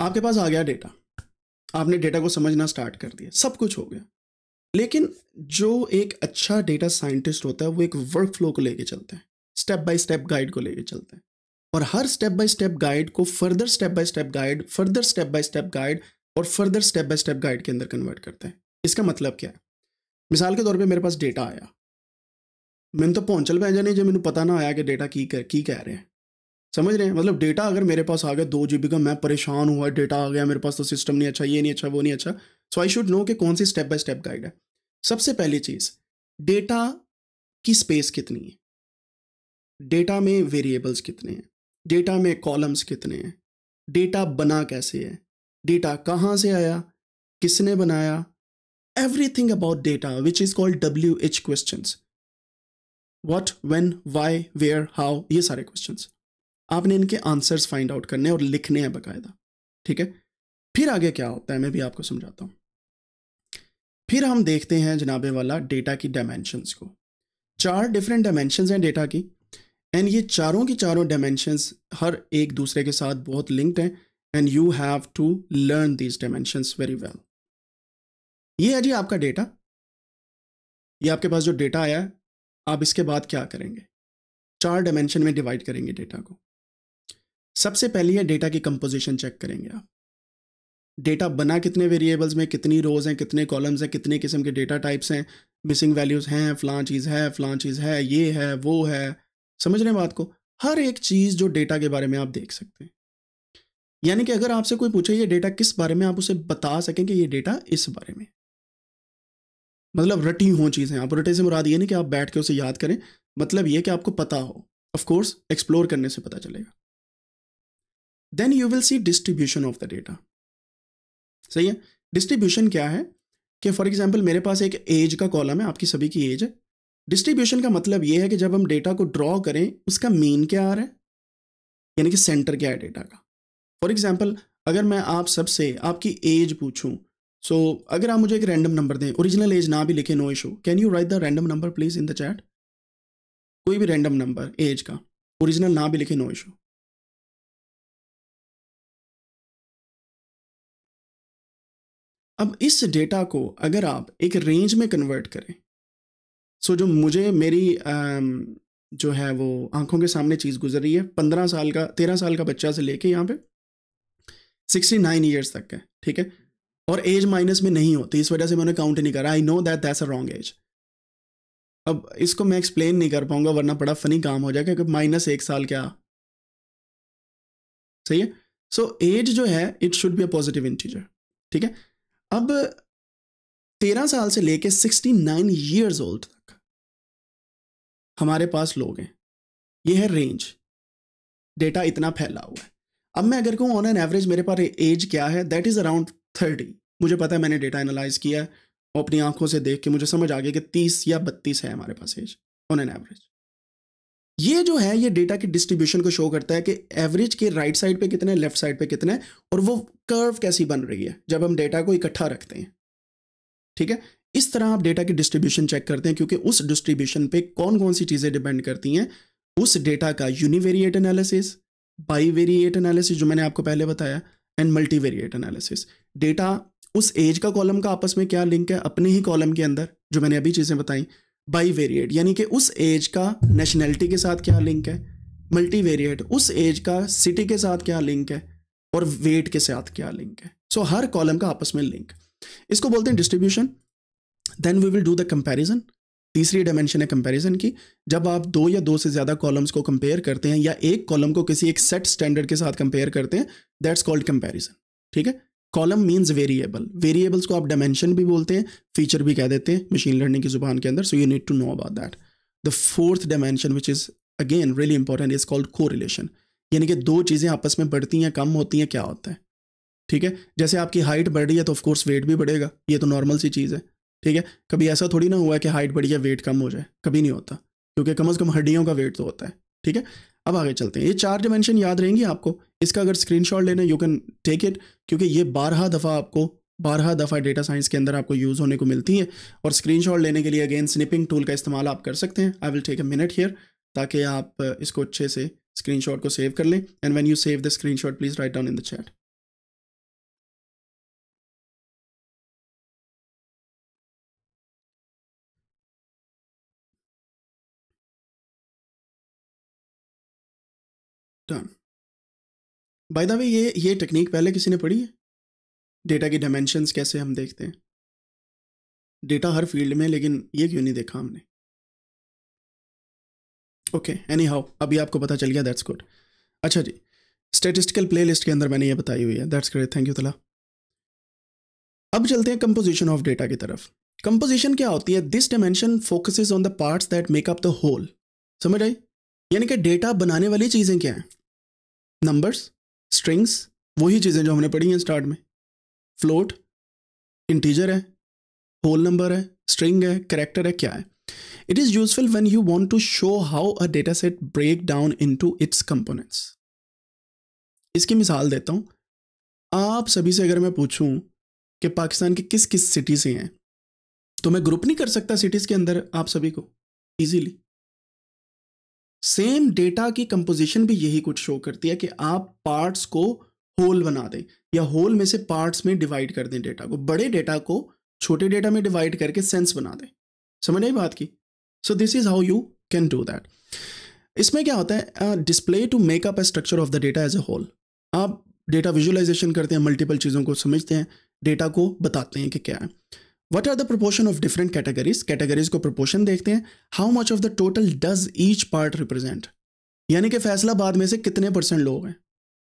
आपके पास आ गया डेटा आपने डेटा को समझना स्टार्ट कर दिया सब कुछ हो गया लेकिन जो एक अच्छा डेटा साइंटिस्ट होता है वो एक वर्क फ्लो को लेके चलते हैं स्टेप बाय स्टेप गाइड को लेके चलते हैं और हर स्टेप बाय स्टेप गाइड को further step by step guide further step by step guide और further step by step guide के अंदर कन्वर्ट करते हैं इसका मतलब क्या है मिसाल के तौर पे मेरे पास डेटा आया मैंने तो पहुंचल पै जाने जो मैंने पता ना आया कि डेटा की कर की कह रहे हैं समझ रहे हैं मतलब डेटा अगर मेरे पास आ गया दो जी का मैं परेशान हुआ डेटा आ गया मेरे पास तो सिस्टम नहीं अच्छा ये नहीं अच्छा वो नहीं अच्छा सो आई शुड नो कि कौन सी स्टेप बाय स्टेप गाइड है सबसे पहली चीज़ डेटा की स्पेस कितनी है डेटा में वेरिएबल्स कितने हैं डेटा में कॉलम्स कितने हैं डेटा बना कैसे है डेटा कहाँ से आया किसने बनाया about data which is called W H question what when why where how ये सारे क्वेश्चन आपने इनके आंसर्स फाइंड आउट करने और लिखने हैं बकायदा ठीक है फिर आगे क्या होता है मैं भी आपको समझाता हूँ फिर हम देखते हैं जनाबे वाला डेटा की डायमेंशंस को चार डिफरेंट डायमेंशंस हैं डेटा की एंड ये चारों की चारों डायमेंशंस हर एक दूसरे के साथ बहुत लिंक्ड हैं and you have to learn these dimensions very well ये है जी आपका डेटा ये आपके पास जो डेटा आया है आप इसके बाद क्या करेंगे चार डायमेंशन में डिवाइड करेंगे डेटा को सबसे पहले ये डेटा की कंपोजिशन चेक करेंगे आप डेटा बना कितने वेरिएबल्स में कितनी रोज़ हैं कितने कॉलम्स हैं कितने किस्म के डेटा टाइप्स हैं मिसिंग वैल्यूज़ हैं फ्लां चीज़ है फ़लाँ चीज़ है ये है वो है समझ रहे हैं बात को हर एक चीज़ जो डेटा के बारे में आप देख सकते हैं यानी कि अगर आपसे कोई पूछे ये डेटा किस बारे में आप उसे बता सकें कि ये डेटा इस बारे में मतलब रटी हो चीज़ें आप रटे से मुराद ये नहीं कि आप बैठ के उसे याद करें मतलब ये कि आपको पता हो ऑफकोर्स एक्सप्लोर करने से पता चलेगा then you will see distribution of the data सही है डिस्ट्रीब्यूशन क्या है कि फॉर एग्जाम्पल मेरे पास एक एज का कॉलम है आपकी सभी की एज है डिस्ट्रीब्यूशन का मतलब ये है कि जब हम डेटा को ड्रॉ करें उसका मेन क्या आ रहा है यानी कि सेंटर क्या है डेटा का फॉर एग्जाम्पल अगर मैं आप सबसे आपकी एज पूछूं सो so, अगर आप मुझे एक रैंडम नंबर दें ओरिजिनल एज ना भी लिखे no issue can you write the random number please in the chat कोई भी रैंडम नंबर एज का ओरिजिनल ना भी लिखे नो इशू अब इस डेटा को अगर आप एक रेंज में कन्वर्ट करें सो जो मुझे मेरी जो है वो आंखों के सामने चीज़ गुजर रही है पंद्रह साल का तेरह साल का बच्चा से लेके यहाँ पे सिक्सटी नाइन ईयर्स तक है ठीक है और एज माइनस में नहीं होती इस वजह से मैंने काउंट नहीं करा I know that that's a wrong age अब इसको मैं एक्सप्लेन नहीं कर पाऊंगा वरना बड़ा फनी काम हो जाएगा क्योंकि माइनस एक साल क्या सही है सो so, एज जो है it should be a positive integer ठीक है अब तेरह साल से लेके सिक्सटी नाइन ईयर्स ओल्ड तक हमारे पास लोग हैं ये है रेंज डेटा इतना फैला हुआ है अब मैं अगर कहूँ ऑन एन एवरेज मेरे पास एज क्या है दैट इज़ अराउंड थर्टी मुझे पता है मैंने डेटा एनालाइज किया है और अपनी आंखों से देख के मुझे समझ आ गया कि तीस या बत्तीस है हमारे पास एज ऑन एन एवरेज ये जो है ये डेटा की डिस्ट्रीब्यूशन को शो करता है कि एवरेज के राइट साइड पे कितने लेफ्ट साइड पे कितने और वो कर्व कैसी बन रही है जब हम डेटा को इकट्ठा रखते हैं ठीक है इस तरह आप डेटा की डिस्ट्रीब्यूशन चेक करते हैं क्योंकि उस डिस्ट्रीब्यूशन पे कौन कौन सी चीज़ें डिपेंड करती हैं उस डेटा का यूनिवेरिएट एनालिसिस बाई एनालिसिस जो मैंने आपको पहले बताया एंड मल्टी एनालिसिस डेटा उस एज का कॉलम का आपस में क्या लिंक है अपने ही कॉलम के अंदर जो मैंने अभी चीज़ें बताई बाई वेरिएट यानी कि उस एज का नेशनैलिटी के साथ क्या लिंक है मल्टी वेरिएट उस एज का सिटी के साथ क्या लिंक है और वेट के साथ क्या लिंक है सो so, हर कॉलम का आपस में लिंक इसको बोलते हैं distribution then we will do the comparison तीसरी डायमेंशन है कंपैरिजन की जब आप दो या दो से ज़्यादा कॉलम्स को कंपेयर करते हैं या एक कॉलम को किसी एक सेट स्टैंडर्ड के साथ कंपेयर करते हैं दैट्स कॉल्ड कंपेरिजन ठीक है कॉलम मीन्स वेरिएबल वेरिएबल्स को आप डायमेंशन भी बोलते हैं फीचर भी कह देते हैं मशीन लर्निंग की जुबान के अंदर so you need to know about that the fourth dimension which is again really important is called को यानी कि दो चीज़ें आपस में बढ़ती हैं कम होती हैं क्या होता है ठीक है जैसे आपकी हाइट बढ़ रही है तो ऑफकोर्स वेट भी बढ़ेगा ये तो नॉर्मल सी चीज़ है ठीक है कभी ऐसा थोड़ी ना हुआ है कि हाइट बढ़ी है वेट कम हो जाए कभी नहीं होता क्योंकि कम अज़ कम हड्डियों का वेट तो होता है ठीक है अब आगे चलते हैं ये चार डायमेंशन याद रहेंगी आपको इसका अगर स्क्रीन लेना यू कैन टेक इट क्योंकि ये बारह दफ़ा आपको बारह दफ़ा डेटा साइंस के अंदर आपको यूज़ होने को मिलती है और स्क्रीनशॉट लेने के लिए अगेन स्निपिंग टूल का इस्तेमाल आप कर सकते हैं I will take a minute here ताकि आप uh, इसको अच्छे से स्क्रीनशॉट को सेव कर लें and when you save the screenshot please write down in the chat Done. By the way ये ये टेक्निक पहले किसी ने पढ़ी है डेटा की डायमेंशंस कैसे हम देखते हैं डेटा हर फील्ड में लेकिन ये क्यों नहीं देखा हमने ओके एनी हाउ अभी आपको पता चल गया दैट्स गुड अच्छा जी स्टेटिस्टिकल प्लेलिस्ट के अंदर मैंने ये बताई हुई है दैट्स ग्रेट थैंक यू तला अब चलते हैं कंपोजिशन ऑफ डेटा की तरफ कंपोजिशन क्या होती है this dimension focuses on the parts that make up the whole समझ आई यानी कि डेटा बनाने वाली चीज़ें क्या हैं नंबर्स स्ट्रिंग्स वही चीज़ें जो हमने पढ़ी हैं स्टार्ट में फ्लोट इंटीजर है होल नंबर है स्ट्रिंग है करेक्टर है क्या है it is useful when you want to show how a data set break down into its components इसकी मिसाल देता हूँ आप सभी से अगर मैं पूछूं कि पाकिस्तान के किस किस सिटी से हैं तो मैं ग्रुप नहीं कर सकता सिटीज़ के अंदर आप सभी को ईजीली सेम डेटा की कंपोजिशन भी यही कुछ शो करती है कि आप पार्ट्स को होल बना दें या होल में से पार्ट्स में डिवाइड कर दें डेटा को बड़े डेटा को छोटे डेटा में डिवाइड करके सेंस बना दें समझ नहीं बात की so this is how you can do that इसमें क्या होता है display to make up a structure of the data as a whole आप डेटा विजुअलाइजेशन करते हैं मल्टीपल चीज़ों को समझते हैं डेटा को बताते हैं कि क्या है what are the proportion of different categories categories को प्रपोर्शन देखते हैं how much of the total does each part represent यानी कि फैसलाबाद में से कितने परसेंट लोग हैं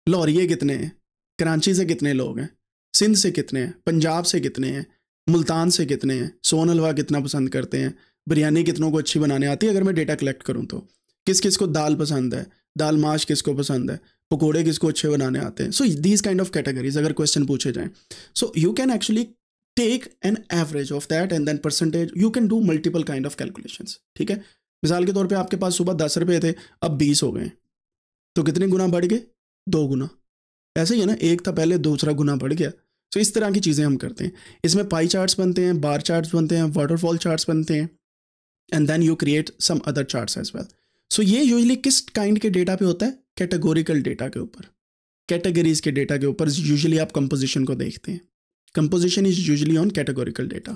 लॉरिए कितने हैं कराची से कितने लोग हैं सिंध से कितने हैं पंजाब से कितने हैं मुल्तान से कितने हैं सोन हलवा कितना पसंद करते हैं बिरयानी कितनों को अच्छी बनाने आती है अगर मैं डेटा कलेक्ट करूँ तो किस किस को दाल पसंद है दाल माश किसको पसंद है पकौड़े किसको अच्छे बनाने आते हैं so these kind of categories अगर क्वेश्चन पूछे जाएँ so you can actually take an average of that and then percentage you can do multiple kind of calculations ठीक है मिसाल के तौर पे आपके पास सुबह दस रुपए थे अब बीस हो गए तो कितने गुना बढ़ गए दो गुना ऐसे ही है ना एक था पहले दूसरा गुना बढ़ गया सो तो इस तरह की चीज़ें हम करते हैं इसमें पाई चार्ट्स बनते हैं बार चार्ट्स बनते हैं वाटरफॉल चार्ट्स बनते हैं and then you create some other charts as well so ये यूजली किस काइंड के डेटा पे होता है कैटेगोरिकल डेटा के ऊपर कैटेगरीज के डेटा के ऊपर यूजली आप कंपोजिशन को देखते हैं composition is usually on categorical data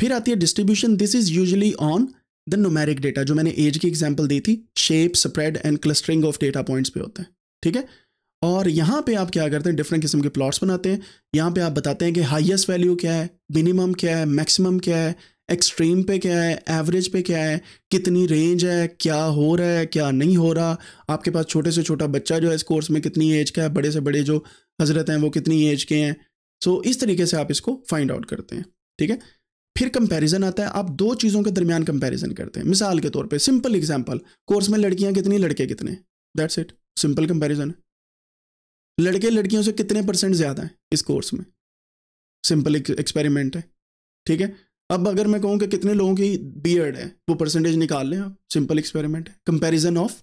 फिर आती है distribution this is usually on the numeric data जो मैंने एज की एग्जाम्पल दी थी shape spread and clustering of data points पे होते हैं ठीक है और यहाँ पे आप क्या करते हैं डिफरेंट किस्म के प्लॉट्स बनाते हैं यहाँ पे आप बताते हैं कि हाइएस्ट वैल्यू क्या है मिनिमम क्या है मैक्सिमम क्या है एक्सट्रीम पे क्या है एवरेज पे क्या है कितनी रेंज है क्या हो रहा है क्या नहीं हो रहा आपके पास छोटे से छोटा बच्चा जो है इस कोर्स में कितनी एज का है बड़े से बड़े जो हजरत हैं वो कितनी एज के हैं सो so, इस तरीके से आप इसको फाइंड आउट करते हैं ठीक है फिर कंपैरिजन आता है आप दो चीज़ों के दरमियान कंपैरिजन करते हैं मिसाल के तौर पे सिंपल एग्जांपल कोर्स में लड़कियां कितनी लड़के कितने दैट्स इट सिंपल कंपैरिजन लड़के लड़कियों से कितने परसेंट ज़्यादा हैं इस कोर्स में सिंपल एक्सपेरिमेंट है ठीक है अब अगर मैं कहूँ कि कितने लोगों की बी है वो परसेंटेज निकाल लें आप सिंपल एक्सपेरिमेंट है comparison of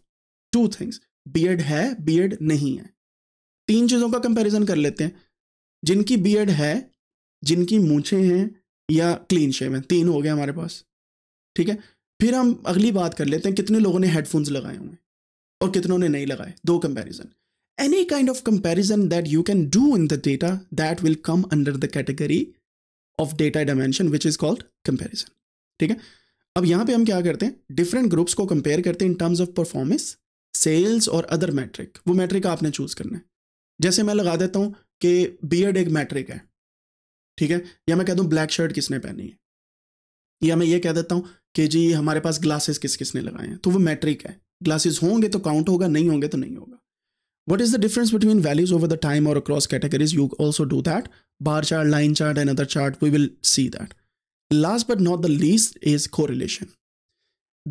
two things B है बी नहीं है तीन चीज़ों का कंपेरिजन कर लेते हैं जिनकी बियड है जिनकी मूछे हैं या क्लीन शेव हैं तीन हो गए हमारे पास ठीक है फिर हम अगली बात कर लेते हैं कितने लोगों ने हेडफोन्स लगाए हुए और कितनों ने नहीं लगाए दो comparison any kind of comparison that you can do in the data that will come under the category of data dimension which is called comparison ठीक है अब यहां पे हम क्या करते हैं डिफरेंट ग्रुप्स को कंपेयर करते हैं in terms of performance sales और अदर मैट्रिक वो मैट्रिक आपने चूज करना है जैसे मैं लगा देता हूं कि बियर्ड एक मैट्रिक है ठीक है या मैं कह दूं ब्लैक शर्ट किसने पहनी है या मैं ये कह देता हूं कि जी हमारे पास ग्लासेस किस किसने लगाए हैं तो वो मैट्रिक है ग्लासेस होंगे तो काउंट होगा नहीं होंगे तो नहीं होगा what is the difference between values over the time और across categories you also do that bar chart line chart and other chart we will see that last but not the least is correlation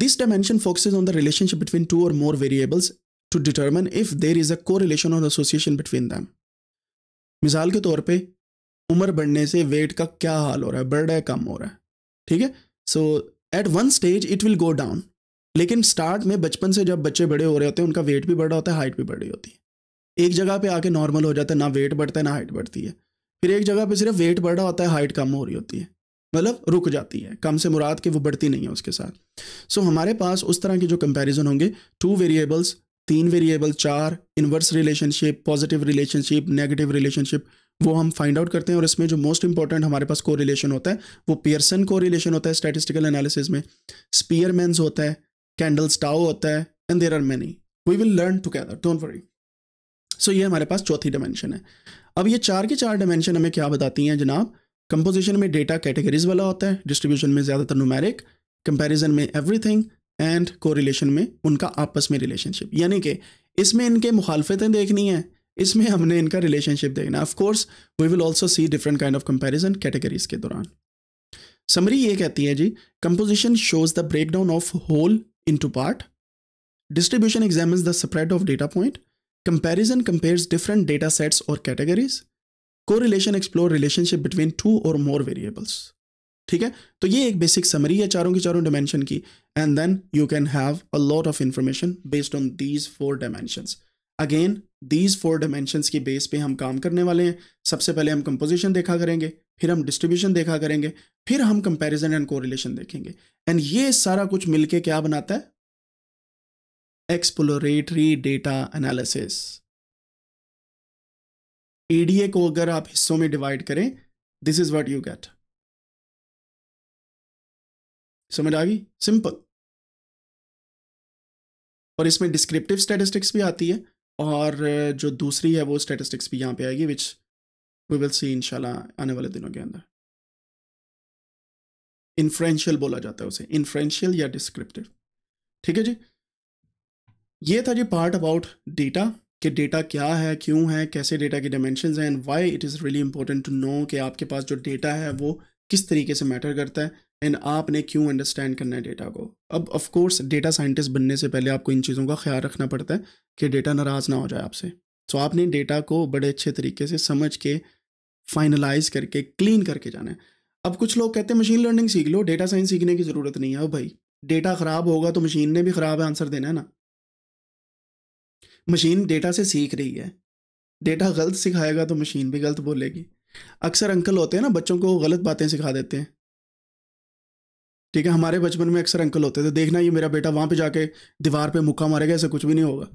this dimension focus on the relationship between two और more variables to determine if there is a correlation और association between them मिसाल के तौर पे उम्र बढ़ने से wait का क्या हाल हो रहा है बढ़ रहा है कम हो रहा है ठीक है so at one stage it will go down लेकिन स्टार्ट में बचपन से जब बच्चे बड़े हो रहे होते हैं उनका वेट भी बढ़ रहा होता है हाइट भी बढ़ रही होती है एक जगह पे आके नॉर्मल हो जाता है ना वेट बढ़ता है ना हाइट बढ़ती है फिर एक जगह पे सिर्फ वेट बढ़ रहा होता है हाइट कम हो रही होती है मतलब रुक जाती है कम से मुराद के वो बढ़ती नहीं है उसके साथ सो so, हमारे पास उस तरह के जो कंपैरिजन होंगे टू वेरिएबल्स तीन वेरिएबल चार inverse relationship positive relationship negative relationship वो हम फाइंड आउट करते हैं और इसमें जो मोस्ट इंपॉर्टेंट हमारे पास को रिलेशन होता है वो पियर्सन को रिलेशन होता है स्टेटिस्टिकल एनालिसिस में स्पीयरमैन होता है कैंडल स्टाओ होता है and there are many we will learn together don't worry so ये हमारे पास चौथी डायमेंशन है अब ये चार के चार डायमेंशन हमें क्या बताती हैं जनाब कंपोजिशन में डेटा कैटेगरीज वाला होता है डिस्ट्रीब्यूशन में ज़्यादातर नुमैरिक कंपेरिजन में एवरीथिंग एंड कोरिलेशन में उनका आपस में रिलेशनशिप यानी कि इसमें इनके मुखालफतें देखनी हैं इसमें हमने इनका रिलेशनशिप देखना of of course we will also see different kind of comparison categories के दौरान समरी ये कहती है जी composition shows the break down of whole into part distribution examine the spread of data point comparison compares different data sets और categories correlation explore relationship between two और more variables ठीक है तो ये एक बेसिक समरी है चारों की चारों डायमेंशन की and then you can have a lot of information based on these four dimensions again these four dimensions की बेस पे हम काम करने वाले हैं सबसे पहले हम कंपोजिशन देखा करेंगे फिर हम डिस्ट्रीब्यूशन देखा करेंगे फिर हम कंपेरिजन एंड कोरिलेशन देखेंगे एंड ये सारा कुछ मिलके क्या बनाता है एक्सप्लोरेटरी डेटा एनालिसिस ईडीए को अगर आप हिस्सों में डिवाइड करें this is what you get समझ आ गई सिंपल और इसमें डिस्क्रिप्टिव स्टेटिस्टिक्स भी आती है और जो दूसरी है वो स्टेटिस्टिक्स भी यहाँ पे आएगी विच वी विल सी इनशाला आने वाले दिनों के अंदर इन्फ्रेंशियल बोला जाता है उसे इन्फ्रेंशियल या डिस्क्रिप्टिव ठीक है जी ये था जी पार्ट अबाउट डेटा कि डेटा क्या है क्यों है कैसे डेटा की डायमेंशन हैं and why it is really important to know कि आपके पास जो डेटा है वो किस तरीके से मैटर करता है एंड आपने क्यों अंडरस्टैंड करना है डेटा को अब ऑफ कोर्स डेटा साइंटिस्ट बनने से पहले आपको इन चीज़ों का ख्याल रखना पड़ता है कि डेटा नाराज ना हो जाए आपसे सो so, आपने डेटा को बड़े अच्छे तरीके से समझ के फाइनलाइज करके क्लीन करके जाना है अब कुछ लोग कहते हैं मशीन लर्निंग सीख लो डेटा साइंस सीखने की ज़रूरत नहीं है अब भाई डेटा ख़राब होगा तो मशीन ने भी ख़राब आंसर देना है ना मशीन डेटा से सीख रही है डेटा गलत सिखाएगा तो मशीन भी गलत बोलेगी अक्सर अंकल होते हैं ना बच्चों को गलत बातें सिखा देते हैं ठीक है हमारे बचपन में अक्सर अंकल होते थे देखना ये मेरा बेटा वहाँ पे जाके दीवार पे मुक्का मारेगा ऐसा कुछ भी नहीं होगा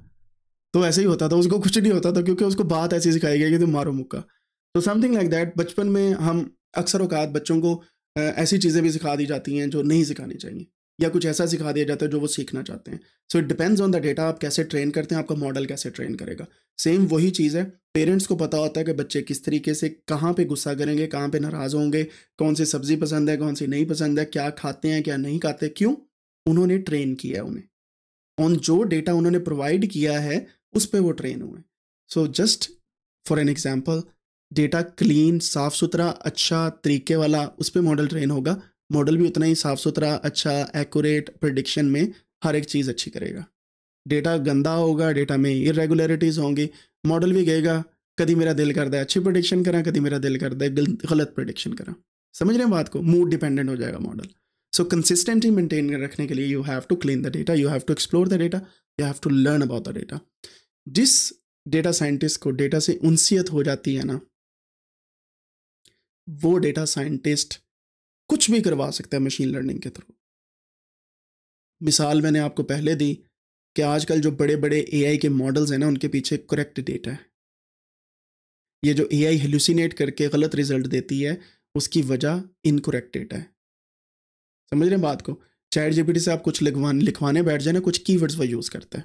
तो ऐसे ही होता था उसको कुछ नहीं होता था क्योंकि उसको बात ऐसी सिखाई गई कि तुम मारो मुक्का तो समथिंग लाइक दैट बचपन में हम अक्सर अवकात बच्चों को ऐसी चीज़ें भी सिखा दी जाती हैं जो नहीं सिखानी चाहिए या कुछ ऐसा सिखा दिया जाता है जो वो सीखना चाहते हैं so it depends on the data आप कैसे ट्रेन करते हैं आपका मॉडल कैसे ट्रेन करेगा सेम वही चीज़ है पेरेंट्स को पता होता है कि बच्चे किस तरीके से कहाँ पे गुस्सा करेंगे कहाँ पे नाराज़ होंगे कौन सी सब्ज़ी पसंद है कौन सी नहीं पसंद है क्या खाते हैं क्या नहीं खाते क्यों उन्होंने ट्रेन किया है उन्हें ऑन जो डेटा उन्होंने प्रोवाइड किया है उस पर वो ट्रेन हुए so just for an example data clean साफ़ सुथरा अच्छा तरीके वाला उस पर मॉडल ट्रेन होगा मॉडल भी उतना ही साफ सुथरा अच्छा एक्यूरेट प्रडिक्शन में हर एक चीज़ अच्छी करेगा डेटा गंदा होगा डेटा में इरेगुलरिटीज़ होंगी मॉडल भी गएगा कभी मेरा दिल करता है अच्छी प्रडिक्शन करा कभी मेरा दिल करता है गलत प्रडिक्शन करा समझ रहे हैं बात को मूड डिपेंडेंट हो जाएगा मॉडल सो कंसिस्टेंटली मेंटेन रखने के लिए you have to clean the data you have to explore the data you have to learn about the data जिस डेटा साइंटिस्ट को डेटा से उनसीयत हो जाती है ना वो डेटा साइंटिस्ट कुछ भी करवा सकता है मशीन लर्निंग के थ्रू मिसाल मैंने आपको पहले दी कि आजकल जो बड़े बड़े एआई के मॉडल्स हैं ना उनके पीछे करेक्ट डेटा है ये जो एआई हेलुसिनेट करके गलत रिजल्ट देती है उसकी वजह इनकोरेक्ट डेटा है समझ रहे बात को चैट जीपीटी से आप कुछ लिखवाने लिखवाने बैठ जाए ना कुछ कीवर्ड्स वह यूज़ करता है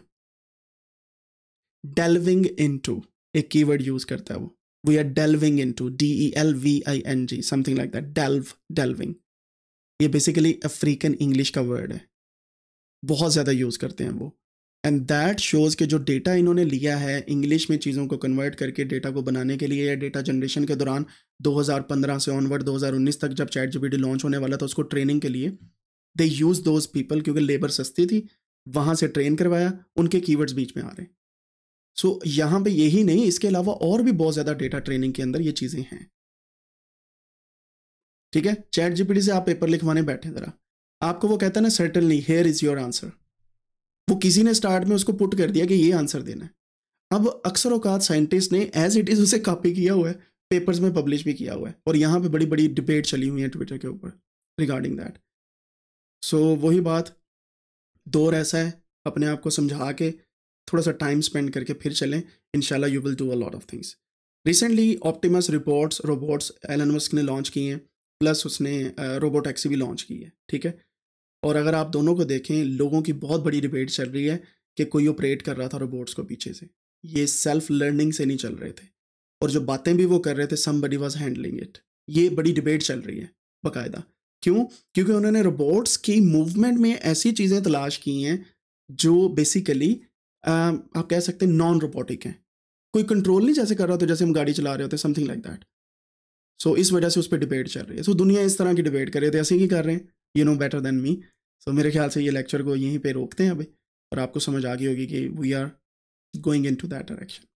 डेल्विंग इनटू एक कीवर्ड यूज़ करता है वो we are delving into D E L V I N G something like that delve delving ये बेसिकली अफ्रीकन इंग्लिश का वर्ड है बहुत ज़्यादा यूज़ करते हैं वो एंड दैट शोज़ के जो डेटा इन्होंने लिया है इंग्लिश में चीज़ों को कन्वर्ट करके डेटा को बनाने के लिए या डेटा जनरेशन के दौरान 2015 से ऑनवर्ड 2019 तक जब चैट जीपीटी लॉन्च होने वाला था उसको ट्रेनिंग के लिए दे यूज़ दोज पीपल क्योंकि लेबर सस्ती थी वहाँ से ट्रेन करवाया उनके कीवर्ड्स बीच में आ रहे हैं सो so, यहाँ पे यही नहीं इसके अलावा और भी बहुत ज़्यादा डेटा ट्रेनिंग के अंदर ये चीज़ें हैं ठीक है चैट जीपीटी से आप पेपर लिखवाने बैठे ज़रा आपको वो कहता है ना certainly here is your answer वो किसी ने स्टार्ट में उसको पुट कर दिया कि ये आंसर देना है अब अक्सर औकात साइंटिस्ट ने एज इट इज़ उसे कॉपी किया हुआ है पेपर्स में पब्लिश भी किया हुआ है और यहाँ पे बड़ी बड़ी डिबेट चली हुई है ट्विटर के ऊपर रिगार्डिंग दैट सो वही बात दौर ऐसा है अपने आप को समझा के थोड़ा सा टाइम स्पेंड करके फिर चलें इनशाला you will do a lot of things recently Optimus reports robots Elon Musk ने लॉन्च किए हैं प्लस उसने रोबोट uh, टैक्सी भी लॉन्च की है ठीक है और अगर आप दोनों को देखें लोगों की बहुत बड़ी डिबेट चल रही है कि कोई ऑपरेट कर रहा था रोबोट्स को पीछे से ये सेल्फ लर्निंग से नहीं चल रहे थे और जो बातें भी वो कर रहे थे somebody was handling it ये बड़ी डिबेट चल रही है बाकायदा क्यों क्योंकि उन्होंने रोबोट्स की मूवमेंट में ऐसी चीज़ें तलाश की हैं जो बेसिकली आप कह सकते हैं नॉन रोबोटिक हैं कोई कंट्रोल नहीं जैसे कर रहा होता जैसे हम गाड़ी चला रहे होते समथिंग लाइक दैट सो इस वजह से उस पर डिबेट चल रही है सो so, दुनिया इस तरह की डिबेट कर रहे थे तो ऐसे ही कर रहे हैं you know better than me so मेरे ख्याल से ये लेक्चर को यहीं पर रोकते हैं अभी और आपको समझ आ गई होगी कि we are going into that direction